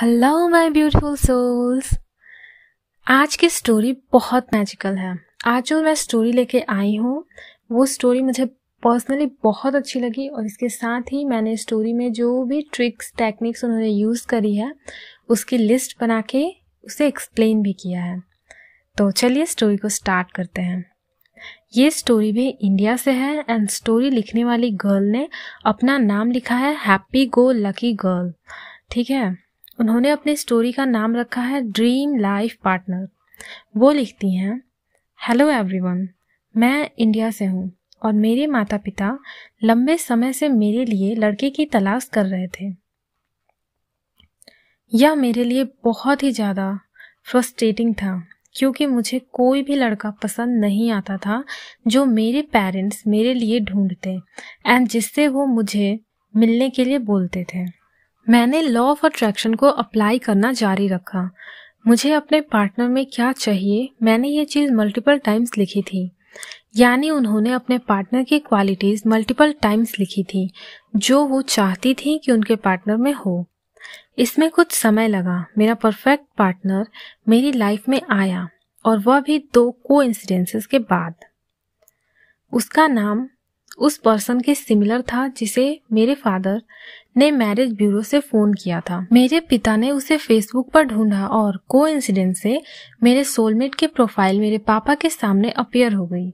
hello my beautiful souls आज की story बहुत मैजिकल है आज जो मैं स्टोरी लेके आई हूँ वो स्टोरी मुझे पर्सनली बहुत अच्छी लगी और इसके साथ ही मैंने स्टोरी में जो भी ट्रिक्स टेक्निक्स उन्होंने यूज़ करी है उसकी लिस्ट बना के उसे एक्सप्लेन भी किया है तो चलिए स्टोरी को स्टार्ट करते हैं ये स्टोरी भी इंडिया से है एंड स्टोरी लिखने वाली गर्ल ने अपना नाम लिखा है हैप्पी गो लकी गर्ल ठीक है उन्होंने अपने स्टोरी का नाम रखा है ड्रीम लाइफ पार्टनर वो लिखती हैं हेलो एवरीवन मैं इंडिया से हूँ और मेरे माता पिता लंबे समय से मेरे लिए लड़के की तलाश कर रहे थे यह मेरे लिए बहुत ही ज़्यादा फ्रस्ट्रेटिंग था क्योंकि मुझे कोई भी लड़का पसंद नहीं आता था जो मेरे पेरेंट्स मेरे लिए ढूंढते एंड जिससे वो मुझे मिलने के लिए बोलते थे मैंने लॉ ऑफ अट्रैक्शन को अप्लाई करना जारी रखा मुझे अपने पार्टनर में क्या चाहिए मैंने ये चीज़ मल्टीपल टाइम्स लिखी थी यानी उन्होंने अपने पार्टनर की क्वालिटीज़ मल्टीपल टाइम्स लिखी थी जो वो चाहती थी कि उनके पार्टनर में हो इसमें कुछ समय लगा मेरा परफेक्ट पार्टनर मेरी लाइफ में आया और वह भी दो को के बाद उसका नाम उस पर्सन के सिमिलर था जिसे मेरे फादर ने मैरिज ब्यूरो से फोन किया था मेरे पिता ने उसे फेसबुक पर ढूंढा और को से मेरे सोलमेट के प्रोफाइल मेरे पापा के सामने अपेयर हो गई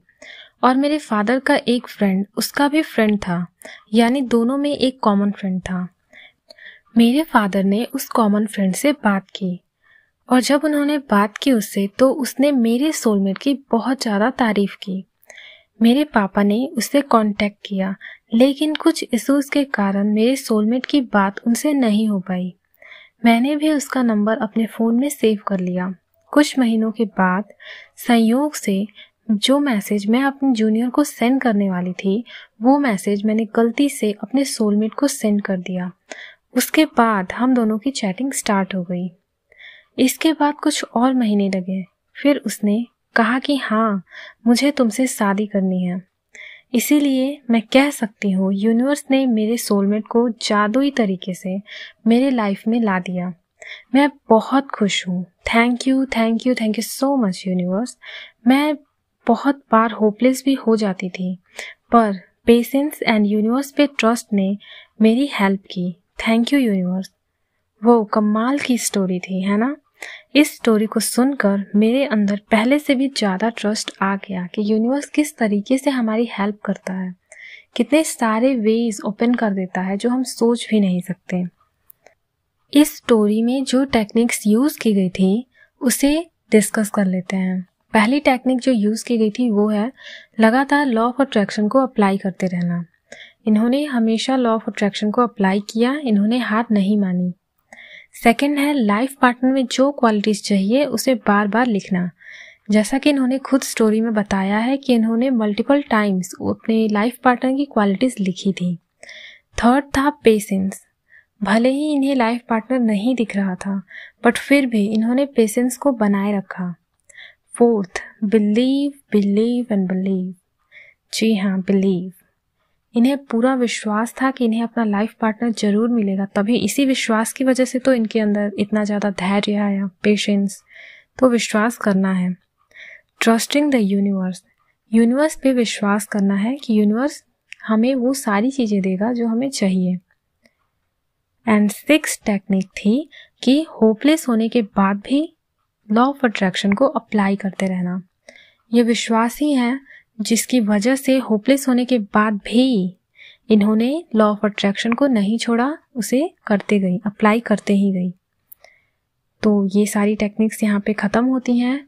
और मेरे फादर का एक फ्रेंड उसका भी फ्रेंड था यानी दोनों में एक कॉमन फ्रेंड था मेरे फादर ने उस कॉमन फ्रेंड से बात की और जब उन्होंने बात की उससे तो उसने मेरे सोलमेट की बहुत ज़्यादा तारीफ की मेरे पापा ने उससे कांटेक्ट किया लेकिन कुछ इशूज़ के कारण मेरे सोलमेट की बात उनसे नहीं हो पाई मैंने भी उसका नंबर अपने फ़ोन में सेव कर लिया कुछ महीनों के बाद संयोग से जो मैसेज मैं अपने जूनियर को सेंड करने वाली थी वो मैसेज मैंने गलती से अपने सोलमेट को सेंड कर दिया उसके बाद हम दोनों की चैटिंग स्टार्ट हो गई इसके बाद कुछ और महीने लगे फिर उसने कहा कि हाँ मुझे तुमसे शादी करनी है इसीलिए मैं कह सकती हूँ यूनिवर्स ने मेरे सोलमेट को जादुई तरीके से मेरे लाइफ में ला दिया मैं बहुत खुश हूँ thank you thank you thank you so much universe मैं बहुत बार होपलेस भी हो जाती थी पर पेशेंस एंड यूनिवर्स पे ट्रस्ट ने मेरी हेल्प की थैंक यू यूनिवर्स वो कमाल की स्टोरी थी है ना इस स्टोरी को सुनकर मेरे अंदर पहले से भी ज़्यादा ट्रस्ट आ गया कि यूनिवर्स किस तरीके से हमारी हेल्प करता है कितने सारे वेज ओपन कर देता है जो हम सोच भी नहीं सकते इस स्टोरी में जो टेक्निक्स यूज़ की गई थी उसे डिस्कस कर लेते हैं पहली टेक्निक जो यूज़ की गई थी वो है लगातार लॉ ऑफ अट्रैक्शन को अप्लाई करते रहना इन्होंने हमेशा लॉ ऑफ अट्रैक्शन को अप्लाई किया इन्होंने हार नहीं मानी सेकेंड है लाइफ पार्टनर में जो क्वालिटीज़ चाहिए उसे बार बार लिखना जैसा कि इन्होंने खुद स्टोरी में बताया है कि इन्होंने मल्टीपल टाइम्स अपने लाइफ पार्टनर की क्वालिटीज़ लिखी थी थर्ड था पेशेंस भले ही इन्हें लाइफ पार्टनर नहीं दिख रहा था बट फिर भी इन्होंने पेशेंस को बनाए रखा fourth believe believe and believe जी हाँ बिलीव इन्हें पूरा विश्वास था कि इन्हें अपना लाइफ पार्टनर जरूर मिलेगा तभी इसी विश्वास की वजह से तो इनके अंदर इतना ज़्यादा धैर्य आया पेशेंस तो विश्वास करना है ट्रस्टिंग द यूनिवर्स यूनिवर्स पे विश्वास करना है कि यूनिवर्स हमें वो सारी चीज़ें देगा जो हमें चाहिए एंड सिक्स टेक्निक थी कि होपलेस होने के बाद भी लॉ ऑफ अट्रैक्शन को अप्लाई करते रहना ये विश्वास ही है जिसकी वजह से होपलेस होने के बाद भी इन्होंने लॉ ऑफ अट्रैक्शन को नहीं छोड़ा उसे करते गई अप्लाई करते ही गई तो ये सारी टेक्निक्स यहाँ पे ख़त्म होती हैं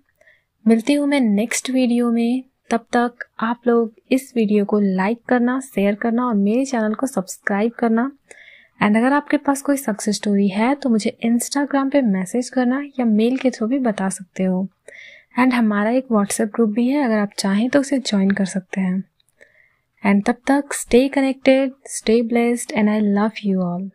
मिलती हूँ मैं नेक्स्ट वीडियो में तब तक आप लोग इस वीडियो को लाइक करना शेयर करना और मेरे चैनल को सब्सक्राइब करना एंड अगर आपके पास कोई सक्सेस स्टोरी है तो मुझे इंस्टाग्राम पे मैसेज करना या मेल के थ्रू भी बता सकते हो एंड हमारा एक व्हाट्सएप ग्रुप भी है अगर आप चाहें तो उसे ज्वाइन कर सकते हैं एंड तब तक stay connected stay blessed and I love you all